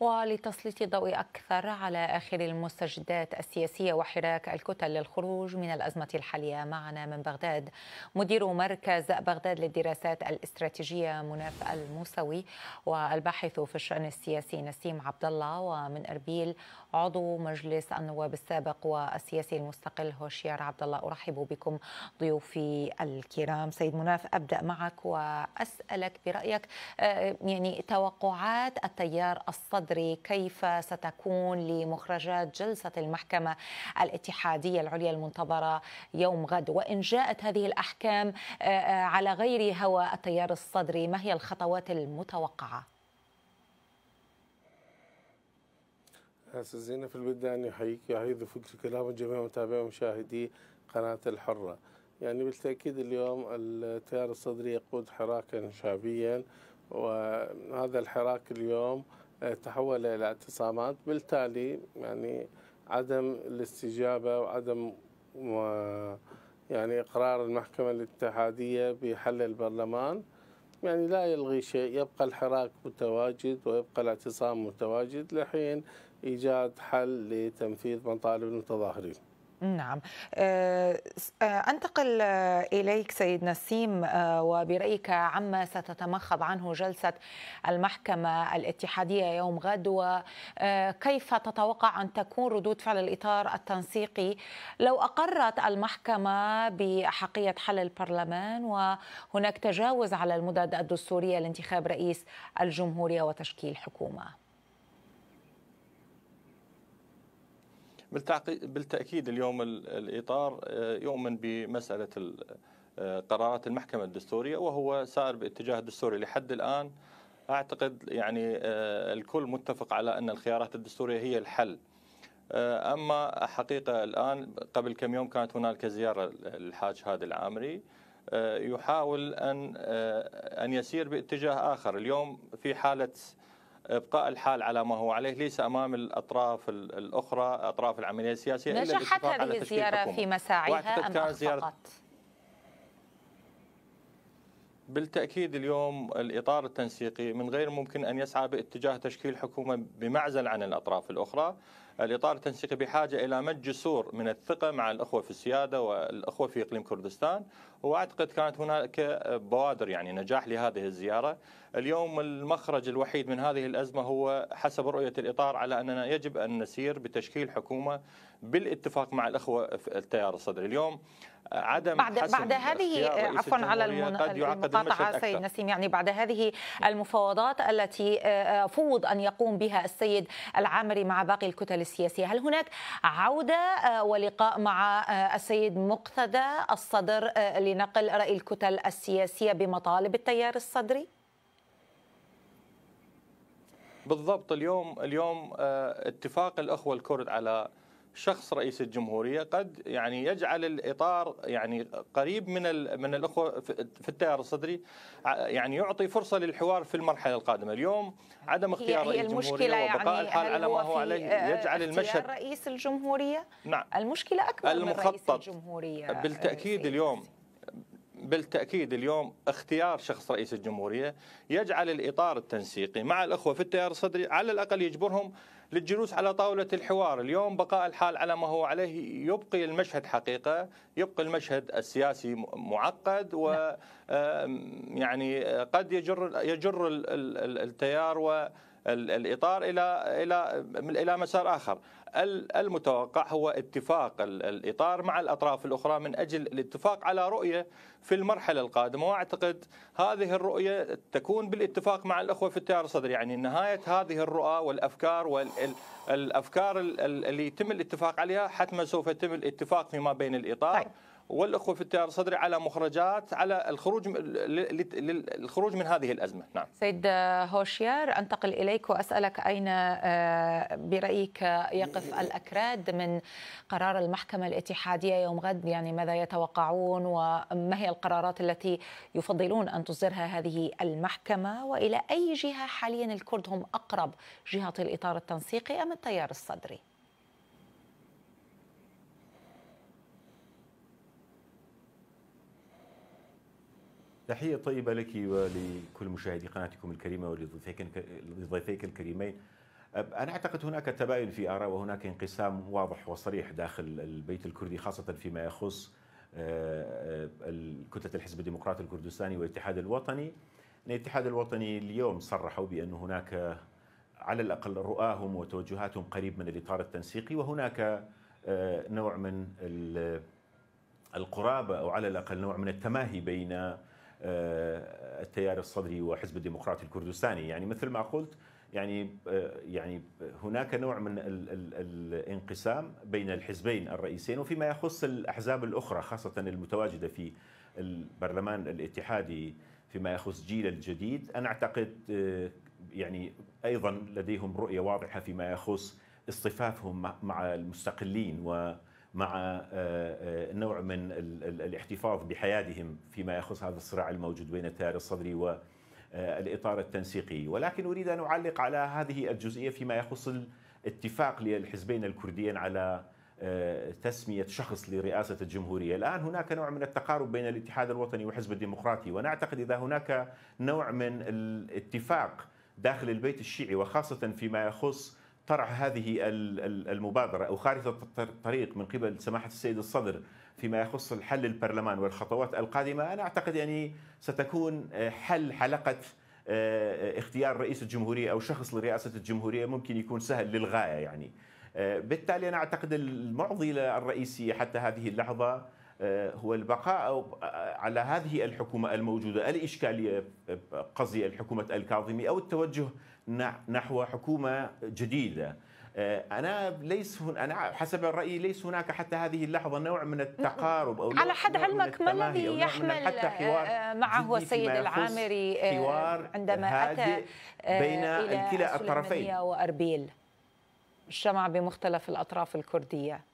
ولتسليط الضوء أكثر على آخر المستجدات السياسية وحراك الكتل للخروج من الأزمة الحالية معنا من بغداد مدير مركز بغداد للدراسات الاستراتيجية مناف الموسوي والباحث في الشأن السياسي نسيم عبد الله ومن أربيل عضو مجلس النواب السابق والسياسي المستقل هوشيار عبد الله ارحب بكم ضيوفي الكرام سيد مناف ابدا معك واسالك برايك آه، يعني توقعات التيار الصدري كيف ستكون لمخرجات جلسه المحكمه الاتحاديه العليا المنتظره يوم غد وان جاءت هذه الاحكام آه، آه، على غير هوى التيار الصدري ما هي الخطوات المتوقعه أستاذ زينب البدان يعني يحييك ويحيي ضيوفك الكرام وجميع متابعي ومشاهدي قناة الحرة يعني بالتأكيد اليوم التيار الصدري يقود حراكا شعبيا وهذا الحراك اليوم تحول إلى اعتصامات بالتالي يعني عدم الاستجابة وعدم يعني إقرار المحكمة الاتحادية بحل البرلمان يعني لا يلغي شيء يبقى الحراك متواجد ويبقى الاعتصام متواجد لحين ايجاد حل لتنفيذ مطالب المتظاهرين نعم آه، آه، أنتقل إليك سيد نسيم آه، وبرأيك عما ستتمخض عنه جلسة المحكمة الاتحادية يوم غد وكيف تتوقع أن تكون ردود فعل الإطار التنسيقي لو أقرت المحكمة بأحقية حل البرلمان وهناك تجاوز على المدد الدستورية لانتخاب رئيس الجمهورية وتشكيل حكومة بالتاكيد اليوم الاطار آه، يؤمن بمساله آه، قرارات المحكمه الدستوريه وهو سائر باتجاه الدستوري لحد الان اعتقد يعني آه، الكل متفق على ان الخيارات الدستوريه هي الحل. اما حقيقه الان قبل كم يوم كانت هنالك زياره للحاج هادي العامري يحاول ان ان يسير باتجاه اخر، اليوم في حاله ابقاء الحال على ما هو عليه ليس امام الاطراف الاخرى اطراف العمليه السياسيه نجحت هذه الزياره في مساعيها ام أخفقت؟ بالتأكيد اليوم الإطار التنسيقي من غير ممكن أن يسعى باتجاه تشكيل حكومة بمعزل عن الأطراف الأخرى الإطار التنسيقي بحاجة إلى مد جسور من الثقة مع الأخوة في السيادة والأخوة في إقليم كردستان واعتقد كانت هناك بوادر يعني نجاح لهذه الزياره. اليوم المخرج الوحيد من هذه الازمه هو حسب رؤيه الاطار على اننا يجب ان نسير بتشكيل حكومه بالاتفاق مع الاخوه في التيار الصدري. اليوم عدم بعد حسم بعد هذه عفوا على المقاطعه سيد نسيم يعني بعد هذه المفاوضات التي آه، آه، فوض ان يقوم بها السيد العامري مع باقي الكتل السياسيه، هل هناك عوده آه، ولقاء مع السيد مقتدى الصدر لنقل رأي الكتل السياسية بمطالب التيار الصدري؟ بالضبط اليوم اليوم آه، اتفاق الأخوة الكرد على شخص رئيس الجمهوريه قد يعني يجعل الاطار يعني قريب من من الاخوه في التيار الصدري آه، يعني يعطي فرصه للحوار في المرحله القادمه، اليوم عدم اختيار رئيس الجمهوريه يعني الحال على ما هو عليه يجعل المشهد رئيس الجمهوريه؟ نعم المشكله اكبر المخطط من رئيس الجمهوريه بالتاكيد اليوم بالتأكيد اليوم اختيار شخص رئيس الجمهورية يجعل الإطار التنسيقي مع الأخوة في التيار الصدري على الأقل يجبرهم للجلوس على طاولة الحوار اليوم بقاء الحال على ما هو عليه يبقي المشهد حقيقة يبقي المشهد السياسي معقد و نعم. يعني قد يجر يجر التيار و الاطار الى الى الى مسار اخر المتوقع هو اتفاق الاطار مع الاطراف الاخرى من اجل الاتفاق على رؤيه في المرحله القادمه واعتقد هذه الرؤيه تكون بالاتفاق مع الاخوه في التيار الصدري يعني نهايه هذه الرؤى والافكار والافكار اللي يتم الاتفاق عليها حتما سوف يتم الاتفاق فيما بين الاطار طيب. والاخوه في التيار الصدري على مخرجات على الخروج للخروج من هذه الازمه، نعم. سيد هوشيار انتقل اليك واسالك اين آه، برايك يقف إيه، إيه. الاكراد من قرار المحكمه الاتحاديه يوم غد، يعني ماذا يتوقعون وما هي القرارات التي يفضلون ان تصدرها هذه المحكمه والى اي جهه حاليا الكرد هم اقرب جهه الاطار التنسيقي ام التيار الصدري؟ تحية طيبة لك ولكل مشاهدي قناتكم الكريمة ولضيفيك الكريمين أنا أعتقد هناك تباين في آراء وهناك انقسام واضح وصريح داخل البيت الكردي خاصة فيما يخص آه، آه، كتلة الحزب الديمقراطي الكردستاني والاتحاد الوطني الاتحاد الوطني اليوم صرحوا بأن هناك على الأقل رؤاهم وتوجهاتهم قريب من الإطار التنسيقي وهناك آه، نوع من القرابة أو على الأقل نوع من التماهي بين آه، التيار الصدري وحزب الديمقراطي الكردستاني يعني مثل ما قلت يعني آه، يعني هناك نوع من الانقسام بين الحزبين الرئيسين وفيما يخص الاحزاب الاخرى خاصه المتواجده في البرلمان الاتحادي فيما يخص جيل الجديد انا اعتقد آه، يعني ايضا لديهم رؤيه واضحه فيما يخص اصطفافهم مع المستقلين و مع آه، آه، نوع من الاحتفاظ بحياتهم فيما يخص هذا الصراع الموجود بين التيار الصدري والاطار آه، التنسيقي، ولكن اريد ان اعلق على هذه الجزئيه فيما يخص الاتفاق للحزبين الكرديين على تسمية شخص لرئاسة الجمهورية الآن هناك نوع من التقارب بين الاتحاد الوطني والحزب الديمقراطي ونعتقد إذا هناك نوع من الاتفاق داخل البيت الشيعي وخاصة فيما يخص طرح هذه المبادرة أو خارطة الطريق من قبل سماحة السيد الصدر فيما يخص الحل البرلمان والخطوات القادمة أنا أعتقد يعني ستكون آه، حل حلقة آه، اختيار رئيس الجمهورية أو شخص لرئاسة الجمهورية ممكن يكون سهل للغاية يعني آه، بالتالي أنا أعتقد المعضلة الرئيسية حتى هذه اللحظة هو البقاء على هذه الحكومة الموجودة الإشكالية قصدي الحكومة الكاظمي أو التوجه نحو حكومه جديده آه، انا ليس هن... انا حسب رايي ليس هناك حتى هذه اللحظه نوع من التقارب او على حد علمك ما الذي يحمل حتى آه، حوار آه، معه السيد العامري حوار عندما اتى بين الكلا الطرفين واربيل الشمع بمختلف الاطراف الكرديه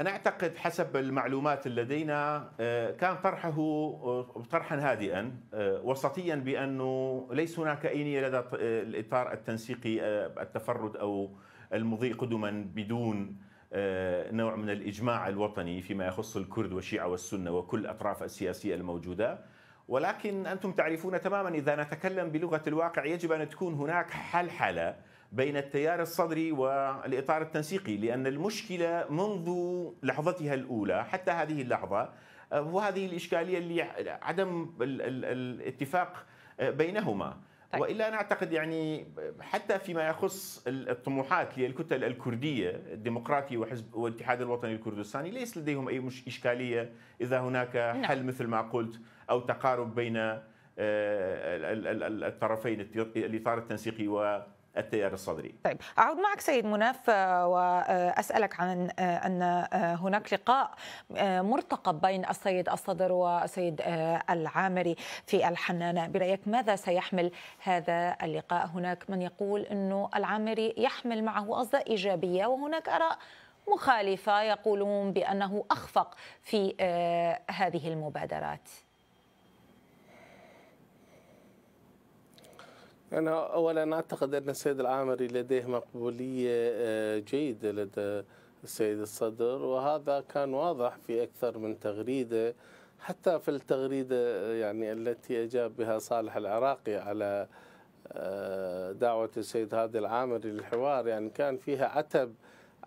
أنا أعتقد حسب المعلومات لدينا آه، كان طرحه آه، طرحا هادئا آه، وسطيا بأنه ليس هناك أي نية لدى الإطار التنسيقي التفرد أو المضي قدما بدون نوع من الإجماع الوطني فيما يخص الكرد والشيعة والسنة وكل الأطراف السياسية الموجودة ولكن أنتم تعرفون تماما إذا نتكلم بلغة الواقع يجب أن تكون هناك حل حالة بين التيار الصدري والاطار التنسيقي لان المشكله منذ لحظتها الاولى حتى هذه اللحظه آه، وهذه الاشكاليه اللي عدم الاتفاق آه، بينهما طيب. والا انا اعتقد يعني حتى فيما يخص الطموحات للكتل الكرديه الديمقراطي وحزب والاتحاد الوطني الكردستاني ليس لديهم اي مش اشكاليه اذا هناك نعم. حل مثل ما قلت او تقارب بين آه، الطرفين الاطار التنسيقي و التيار الصدري طيب أعود معك سيد مناف آه، وأسألك عن آه، أن آه، هناك لقاء مرتقب بين السيد الصدر والسيد العامري في الحنانة برأيك ماذا سيحمل هذا اللقاء هناك من يقول أنه العامري يحمل معه أصداء إيجابية وهناك آراء مخالفة يقولون بأنه أخفق في هذه المبادرات أنا أولا أعتقد أن السيد العامري لديه مقبولية آه، جيدة لدى السيد الصدر وهذا كان واضح في أكثر من تغريدة حتى في التغريدة آه، يعني التي أجاب بها صالح العراقي على آه، دعوة السيد هادي العامري للحوار يعني كان فيها عتب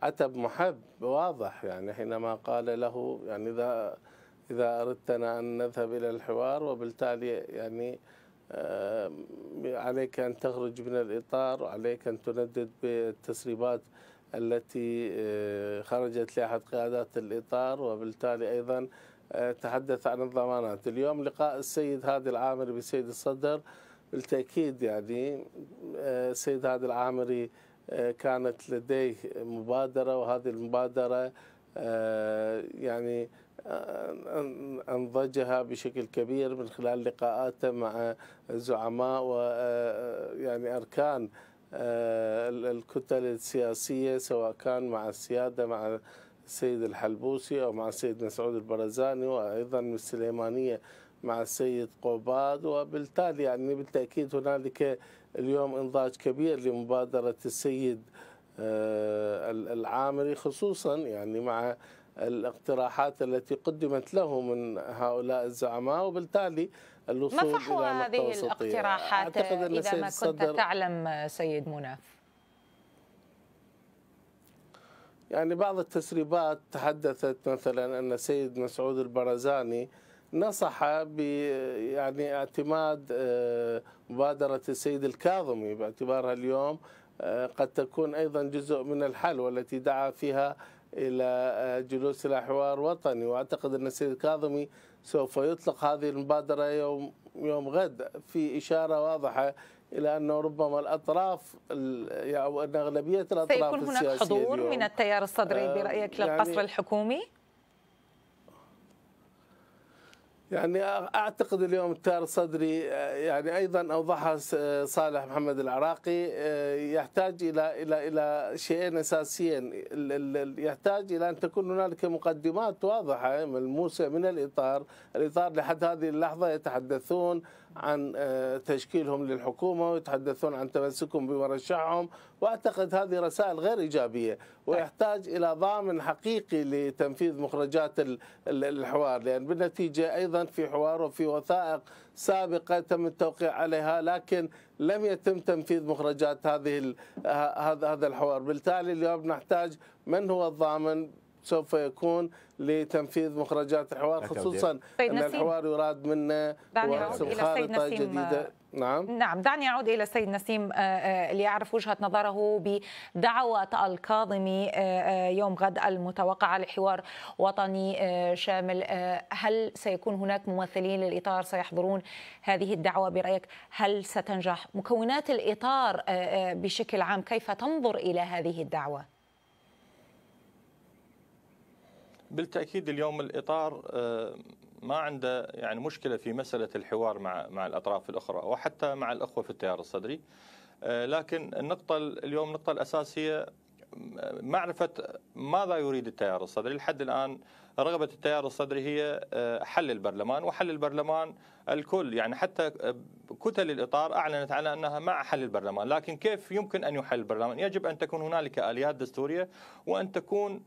عتب محب واضح يعني حينما قال له يعني إذا إذا أردتنا أن نذهب إلى الحوار وبالتالي يعني آه، عليك أن تخرج من الإطار وعليك أن تندد بالتسريبات التي آه، خرجت لأحد قيادات الإطار وبالتالي أيضا آه، تحدث عن الضمانات اليوم لقاء السيد هادي العامري بالسيد الصدر بالتأكيد يعني السيد هادي العامري كانت لديه مبادرة وهذه المبادرة يعني انضجها بشكل كبير من خلال لقاءاته مع زعماء آه، يعني اركان آه، الكتل السياسيه سواء كان مع السياده مع السيد الحلبوسي او مع السيد مسعود البرزاني وايضا من السليمانيه مع السيد قوباد وبالتالي يعني بالتاكيد هنالك اليوم انضاج كبير لمبادره السيد آه، العامري خصوصا يعني مع الاقتراحات التي قدمت له من هؤلاء الزعماء وبالتالي الوصول ما فحوى إلى هذه الاقتراحات أعتقد إذا ما كنت تعلم سيد مناف يعني بعض التسريبات تحدثت مثلا أن سيد مسعود البرزاني نصح ب يعني اعتماد آه، مبادرة السيد الكاظمي باعتبارها اليوم آه، قد تكون أيضا جزء من الحل والتي دعا فيها الى آه، جلوس الى حوار وطني واعتقد ان السيد كاظمي سوف يطلق هذه المبادره يوم يوم غد في اشاره واضحه الى انه ربما الاطراف او يعني ان اغلبيه الاطراف سيكون هناك حضور من التيار الصدري آه، برايك للقصر يعني الحكومي؟ يعني اعتقد اليوم التيار الصدري يعني ايضا اوضحها صالح محمد العراقي يحتاج الى الى الى شيئين اساسيين يحتاج الى ان تكون هنالك مقدمات واضحه ملموسه من الاطار، الاطار لحد هذه اللحظه يتحدثون عن آه، تشكيلهم للحكومة ويتحدثون عن تمسكهم بمرشحهم وأعتقد هذه رسائل غير إيجابية ويحتاج إلى ضامن حقيقي لتنفيذ مخرجات الحوار لأن بالنتيجة أيضا في حوار وفي وثائق سابقة تم التوقيع عليها لكن لم يتم تنفيذ مخرجات هذه هذا الحوار بالتالي اليوم نحتاج من هو الضامن سوف يكون لتنفيذ مخرجات الحوار خصوصا طيب، ان الحوار يراد منا خارطه جديده نعم نعم دعني اعود الى السيد نسيم آه، آه، ليعرف وجهه نظره بدعوه الكاظمي آه، يوم غد المتوقعه لحوار وطني شامل هل سيكون هناك ممثلين للاطار سيحضرون هذه الدعوه برايك هل ستنجح مكونات الاطار بشكل عام كيف تنظر الى هذه الدعوه بالتاكيد اليوم الاطار آه، ما عنده يعني مشكله في مساله الحوار مع مع الاطراف الاخرى وحتى مع الاخوه في التيار الصدري آه، لكن النقطه اليوم النقطه الاساسيه معرفه ماذا يريد التيار الصدري لحد الان رغبه التيار الصدري هي آه، حل البرلمان وحل البرلمان الكل يعني حتى كتل الاطار اعلنت على انها مع حل البرلمان لكن كيف يمكن ان يحل البرلمان يجب ان تكون هنالك اليات دستوريه وان تكون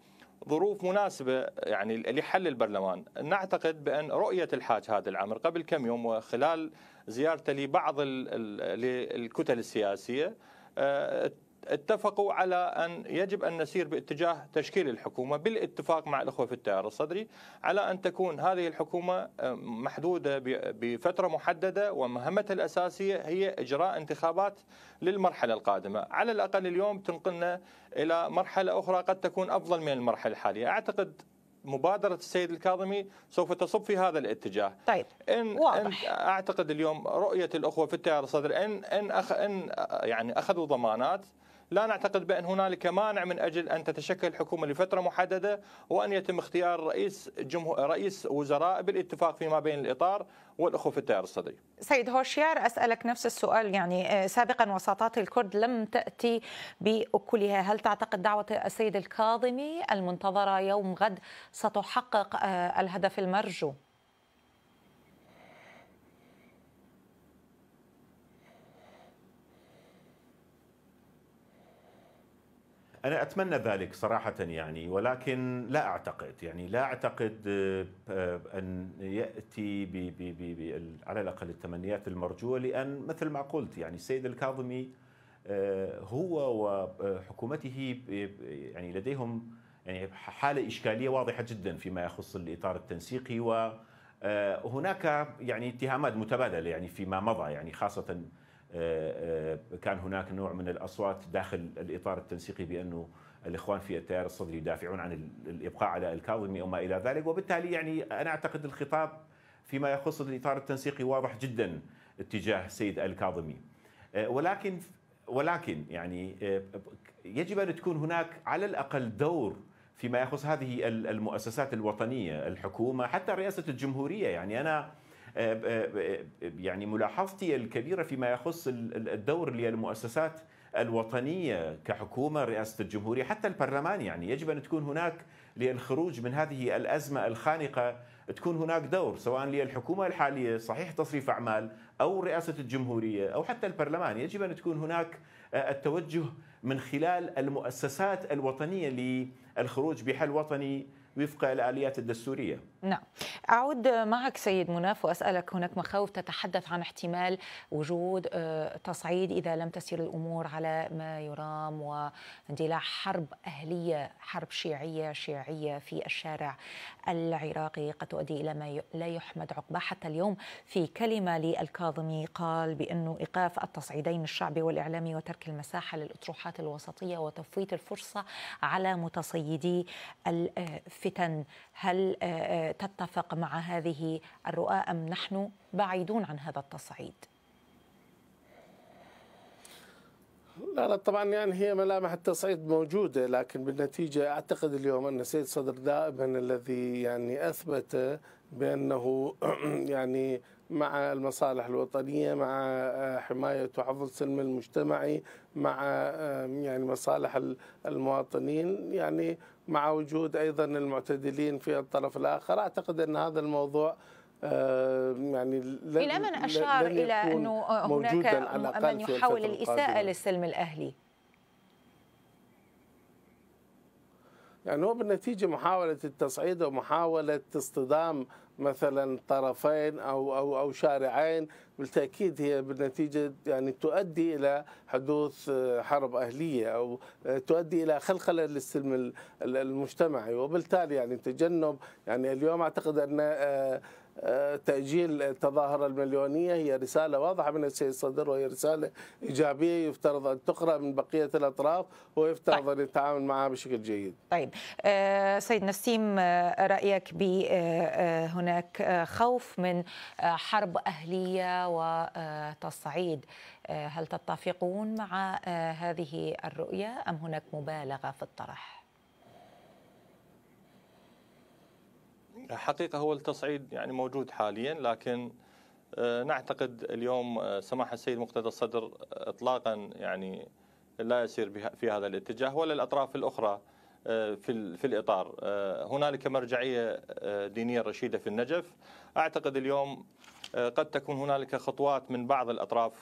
ظروف مناسبة يعني لحل البرلمان نعتقد بأن رؤية الحاج هذا العمر قبل كم يوم وخلال زيارته لبعض الكتل السياسية آه، اتفقوا على أن يجب أن نسير باتجاه تشكيل الحكومة بالاتفاق مع الأخوة في التيار الصدري على أن تكون هذه الحكومة محدودة بفترة محددة ومهمتها الأساسية هي إجراء انتخابات للمرحلة القادمة على الأقل اليوم تنقلنا إلى مرحلة أخرى قد تكون أفضل من المرحلة الحالية أعتقد مبادرة السيد الكاظمي سوف تصب في هذا الاتجاه طيب إن, واضح. إن أعتقد اليوم رؤية الأخوة في التيار الصدري إن, إن, أخ إن يعني أخذوا ضمانات لا نعتقد بأن هنالك مانع من أجل أن تتشكل الحكومه لفترة محددة وأن يتم اختيار رئيس جمهور رئيس وزراء بالاتفاق فيما بين الإطار والأخوة في التيار الصدري سيد هوشيار أسألك نفس السؤال يعني آه، سابقا وساطات الكرد لم تأتي بأكلها هل تعتقد دعوة السيد الكاظمي المنتظرة يوم غد ستحقق آه، الهدف المرجو؟ أنا أتمنى ذلك صراحة يعني ولكن لا أعتقد يعني لا أعتقد آه، آه، أن يأتي ب ب ب ب على الأقل التمنيات المرجوة لأن مثل ما قلت يعني السيد الكاظمي آه، هو وحكومته يعني لديهم يعني حالة إشكالية واضحة جدا فيما يخص الإطار التنسيقي وهناك يعني اتهامات متبادلة يعني فيما مضى يعني خاصة آه، آه، كان هناك نوع من الاصوات داخل الاطار التنسيقي بانه الاخوان في التيار الصدري يدافعون عن الابقاء على الكاظمي او ما الى ذلك وبالتالي يعني انا اعتقد الخطاب فيما يخص الاطار التنسيقي واضح جدا اتجاه السيد الكاظمي آه، ولكن ولكن يعني يجب ان تكون هناك على الاقل دور فيما يخص هذه المؤسسات الوطنيه الحكومه حتى رئاسه الجمهوريه يعني انا يعني ملاحظتي الكبيرة فيما يخص الدور للمؤسسات الوطنية كحكومة رئاسة الجمهورية حتى البرلمان يعني يجب أن تكون هناك للخروج من هذه الأزمة الخانقة تكون هناك دور سواء للحكومة الحالية صحيح تصريف أعمال أو رئاسة الجمهورية أو حتى البرلمان يجب أن تكون هناك آه، التوجه من خلال المؤسسات الوطنية للخروج بحل وطني وفق الآليات الدستورية نعم أعود معك سيد مناف وأسألك هناك مخاوف تتحدث عن احتمال وجود آه، تصعيد إذا لم تسير الأمور على ما يرام واندلاع حرب أهلية حرب شيعية شيعية في الشارع العراقي قد تؤدي إلى ما لا يحمد عقباه حتى اليوم في كلمة للكاظمي قال بأنه إيقاف التصعيدين الشعبي والإعلامي وترك المساحة للأطروحات الوسطية وتفويت الفرصة على متصيدي الفكر آه، فتن هل آه، آه، تتفق مع هذه الرؤى ام نحن بعيدون عن هذا التصعيد؟ لا لا طبعا يعني هي ملامح التصعيد موجوده لكن بالنتيجه اعتقد اليوم ان السيد صدر دائما الذي يعني اثبت بانه يعني مع المصالح الوطنيه مع آه، حمايه وحفظ السلم المجتمعي مع آه، يعني مصالح المواطنين يعني مع وجود ايضا المعتدلين في الطرف الاخر اعتقد ان هذا الموضوع آه، يعني لن الى من اشار الى انه هناك من يحاول الاساءه للسلم الاهلي يعني هو بالنتيجة محاولة التصعيد ومحاولة اصطدام مثلا طرفين أو, أو, أو شارعين بالتأكيد هي بالنتيجة يعني تؤدي إلى حدوث آه، حرب أهلية أو آه، تؤدي إلى خلخلة للسلم المجتمعي وبالتالي يعني تجنب يعني اليوم أعتقد أن آه، تأجيل التظاهرة المليونية هي رسالة واضحة من السيد الصدر وهي رسالة إيجابية يفترض أن تقرأ من بقية الأطراف ويفترض طيب. أن يتعامل معها بشكل جيد طيب آه، سيد نسيم آه، رأيك بهناك آه، خوف من حرب أهلية وتصعيد هل تتفقون مع هذه الرؤية أم هناك مبالغة في الطرح؟ حقيقة هو التصعيد يعني موجود حاليا لكن آه، نعتقد اليوم آه، سماحة السيد مقتدى الصدر آه، إطلاقا يعني لا يسير في هذا الاتجاه ولا الأطراف الأخرى في في الاطار هنالك مرجعيه دينيه رشيده في النجف اعتقد اليوم قد تكون هنالك خطوات من بعض الاطراف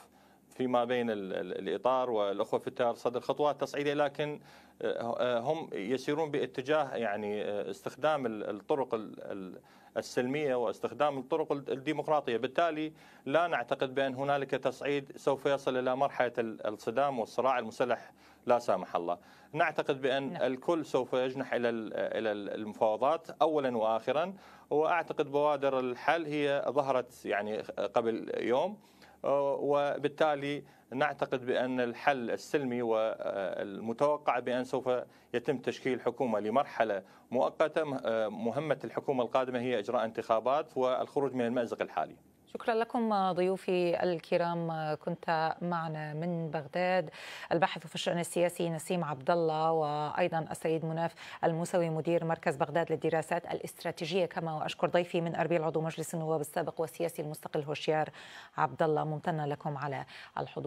فيما بين الاطار والاخوه في التيار الصدر خطوات تصعيديه لكن هم يسيرون باتجاه يعني آه، استخدام الطرق السلميه واستخدام الطرق الديمقراطيه، بالتالي لا نعتقد بان هنالك تصعيد سوف يصل الى مرحله الصدام والصراع المسلح لا سامح الله. نعتقد بان نعم. الكل سوف يجنح الى الى المفاوضات اولا واخرا، واعتقد بوادر الحل هي ظهرت يعني قبل يوم. آه، وبالتالي نعتقد بأن الحل السلمي والمتوقع بأن سوف يتم تشكيل حكومة لمرحلة مؤقتة مهمة الحكومة القادمة هي إجراء انتخابات والخروج من المأزق الحالي شكرا لكم ضيوفي الكرام كنت معنا من بغداد الباحث في الشأن السياسي نسيم عبد الله وأيضا السيد مناف الموسوي مدير مركز بغداد للدراسات الاستراتيجية كما وأشكر ضيفي من أربيل عضو مجلس النواب السابق والسياسي المستقل هوشيار عبد الله ممتنة لكم على الحضور